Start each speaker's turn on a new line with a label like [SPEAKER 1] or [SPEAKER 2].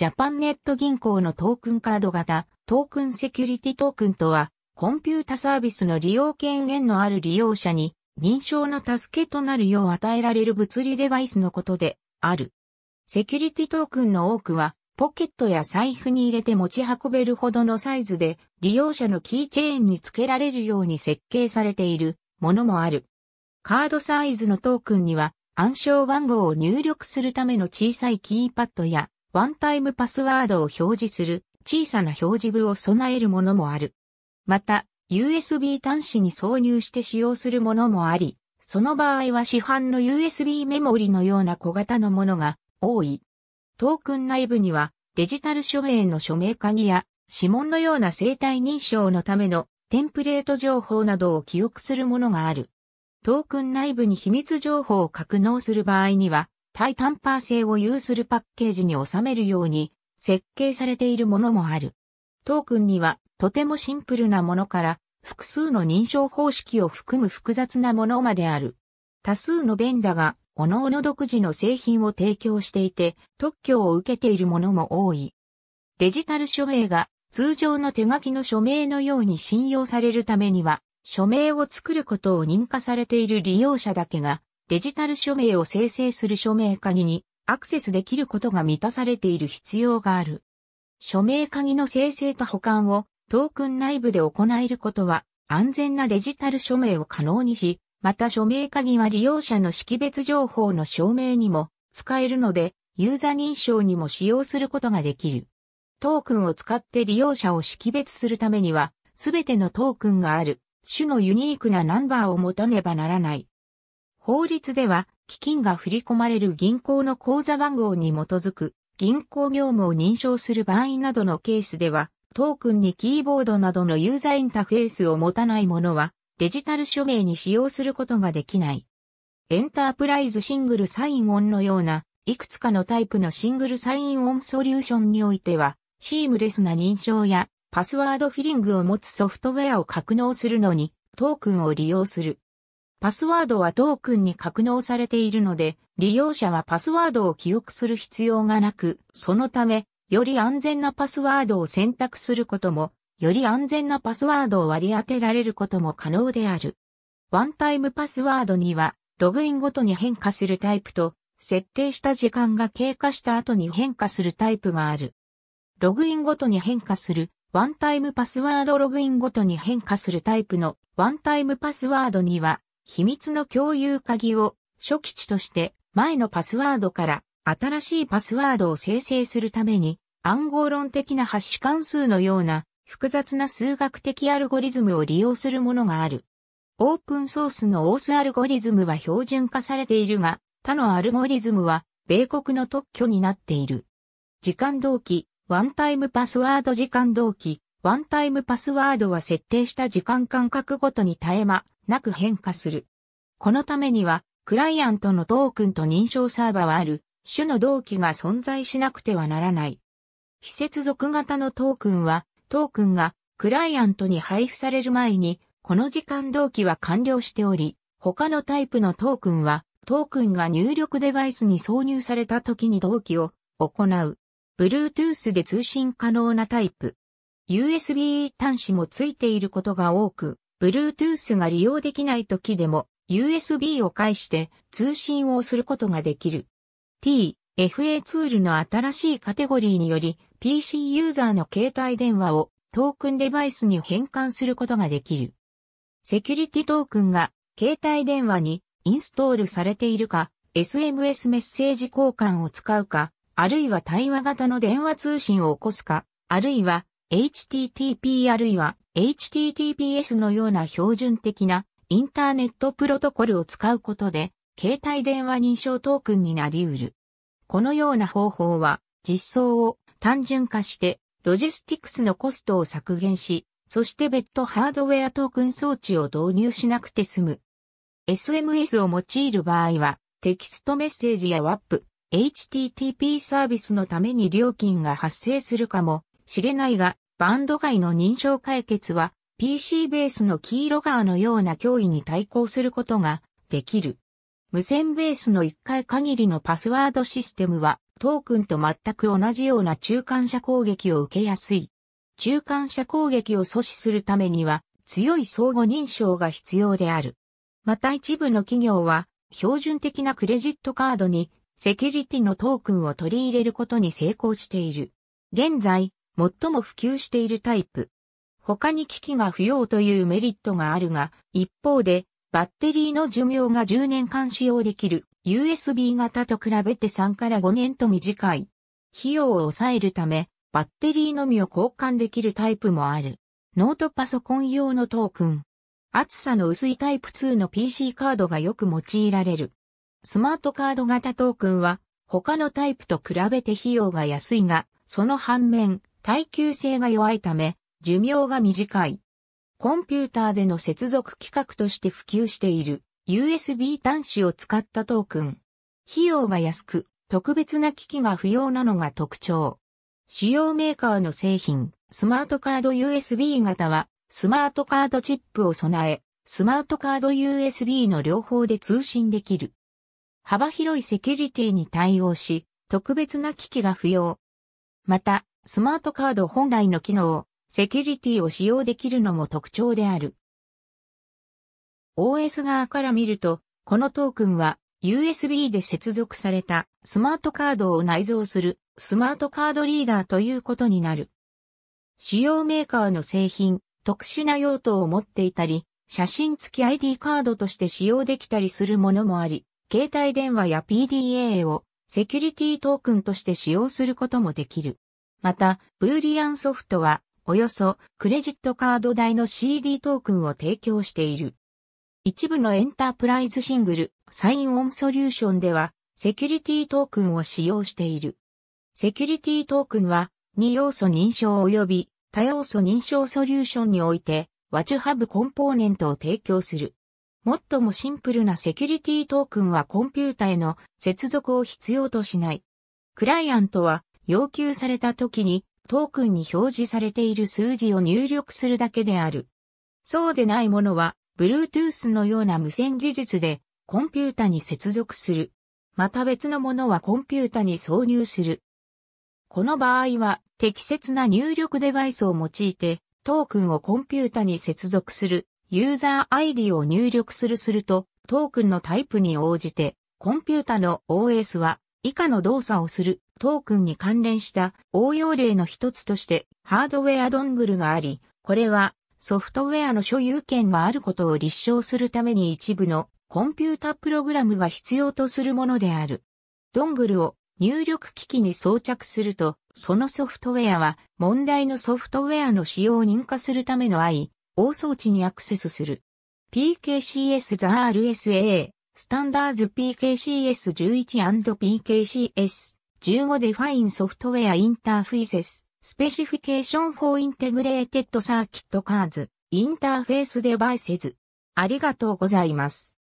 [SPEAKER 1] ジャパンネット銀行のトークンカード型、トークンセキュリティトークンとは、コンピュータサービスの利用権限のある利用者に、認証の助けとなるよう与えられる物理デバイスのことで、ある。セキュリティトークンの多くは、ポケットや財布に入れて持ち運べるほどのサイズで、利用者のキーチェーンに付けられるように設計されているものもある。カードサイズのトークンには、暗証番号を入力するための小さいキーパッドや、ワンタイムパスワードを表示する小さな表示部を備えるものもある。また、USB 端子に挿入して使用するものもあり、その場合は市販の USB メモリのような小型のものが多い。トークン内部にはデジタル署名の署名鍵や指紋のような生体認証のためのテンプレート情報などを記憶するものがある。トークン内部に秘密情報を格納する場合には対パー性を有するパッケージに収めるように設計されているものもある。トークンにはとてもシンプルなものから複数の認証方式を含む複雑なものまである。多数のベンダが各々独自の製品を提供していて特許を受けているものも多い。デジタル署名が通常の手書きの署名のように信用されるためには署名を作ることを認可されている利用者だけがデジタル署名を生成する署名鍵にアクセスできることが満たされている必要がある。署名鍵の生成と保管をトークン内部で行えることは安全なデジタル署名を可能にし、また署名鍵は利用者の識別情報の証明にも使えるので、ユーザ認証にも使用することができる。トークンを使って利用者を識別するためには、すべてのトークンがある、種のユニークなナンバーを持たねばならない。法律では、基金が振り込まれる銀行の口座番号に基づく銀行業務を認証する場合などのケースでは、トークンにキーボードなどのユーザーインターフェースを持たないものは、デジタル署名に使用することができない。エンタープライズシングルサインオンのような、いくつかのタイプのシングルサインオンソリューションにおいては、シームレスな認証やパスワードフィリングを持つソフトウェアを格納するのに、トークンを利用するパスワードはトークンに格納されているので、利用者はパスワードを記憶する必要がなく、そのため、より安全なパスワードを選択することも、より安全なパスワードを割り当てられることも可能である。ワンタイムパスワードには、ログインごとに変化するタイプと、設定した時間が経過した後に変化するタイプがある。ログインごとに変化する、ワンタイムパスワードログインごとに変化するタイプのワンタイムパスワードには、秘密の共有鍵を初期値として前のパスワードから新しいパスワードを生成するために暗号論的なハッシュ関数のような複雑な数学的アルゴリズムを利用するものがある。オープンソースのオースアルゴリズムは標準化されているが、他のアルゴリズムは米国の特許になっている。時間同期、ワンタイムパスワード時間同期、ワンタイムパスワードは設定した時間間隔ごとに絶え間、なく変化する。このためには、クライアントのトークンと認証サーバはある、種の同期が存在しなくてはならない。非接続型のトークンは、トークンがクライアントに配布される前に、この時間同期は完了しており、他のタイプのトークンは、トークンが入力デバイスに挿入された時に同期を行う。Bluetooth で通信可能なタイプ。USB 端子も付いていることが多く、Bluetooth が利用できない時でも USB を介して通信をすることができる。t、FA ツールの新しいカテゴリーにより PC ユーザーの携帯電話をトークンデバイスに変換することができる。セキュリティトークンが携帯電話にインストールされているか、SMS メッセージ交換を使うか、あるいは対話型の電話通信を起こすか、あるいは HTTP あるいは HTTPS のような標準的なインターネットプロトコルを使うことで、携帯電話認証トークンになり得る。このような方法は、実装を単純化して、ロジスティクスのコストを削減し、そして別途ハードウェアトークン装置を導入しなくて済む。SMS を用いる場合は、テキストメッセージや WAP、HTTP サービスのために料金が発生するかもしれないが、バンド外の認証解決は PC ベースの黄色側のような脅威に対抗することができる。無線ベースの1回限りのパスワードシステムはトークンと全く同じような中間者攻撃を受けやすい。中間者攻撃を阻止するためには強い相互認証が必要である。また一部の企業は標準的なクレジットカードにセキュリティのトークンを取り入れることに成功している。現在、最も普及しているタイプ。他に機器が不要というメリットがあるが、一方で、バッテリーの寿命が10年間使用できる USB 型と比べて3から5年と短い。費用を抑えるため、バッテリーのみを交換できるタイプもある。ノートパソコン用のトークン。厚さの薄いタイプ2の PC カードがよく用いられる。スマートカード型トークンは他のタイプと比べて費用が安いが、その反面、耐久性が弱いため、寿命が短い。コンピューターでの接続規格として普及している USB 端子を使ったトークン。費用が安く、特別な機器が不要なのが特徴。主要メーカーの製品、スマートカード USB 型は、スマートカードチップを備え、スマートカード USB の両方で通信できる。幅広いセキュリティに対応し、特別な機器が不要。また、スマートカード本来の機能、セキュリティを使用できるのも特徴である。OS 側から見ると、このトークンは USB で接続されたスマートカードを内蔵するスマートカードリーダーということになる。主要メーカーの製品、特殊な用途を持っていたり、写真付き ID カードとして使用できたりするものもあり、携帯電話や PDA をセキュリティトークンとして使用することもできる。また、ブーリアンソフトは、およそクレジットカード代の CD トークンを提供している。一部のエンタープライズシングル、サインオンソリューションでは、セキュリティトークンを使用している。セキュリティトークンは、2要素認証及び多要素認証ソリューションにおいて、ワチュハブコンポーネントを提供する。最もシンプルなセキュリティトークンはコンピュータへの接続を必要としない。クライアントは要求された時にトークンに表示されている数字を入力するだけである。そうでないものは、Bluetooth のような無線技術でコンピュータに接続する。また別のものはコンピュータに挿入する。この場合は適切な入力デバイスを用いてトークンをコンピュータに接続するユーザー ID を入力するするとトークンのタイプに応じてコンピュータの OS は以下の動作をするトークンに関連した応用例の一つとしてハードウェアドングルがあり、これはソフトウェアの所有権があることを立証するために一部のコンピュータプログラムが必要とするものである。ドングルを入力機器に装着すると、そのソフトウェアは問題のソフトウェアの使用を認可するための愛、大装置にアクセスする。PKCS The RSA スタンダーズ PKCS11&PKCS 15デファインソフトウェアインターフェイセス、スペシフィケーション for Integrated Circuit インターフェースデバイセズ。ありがとうございます。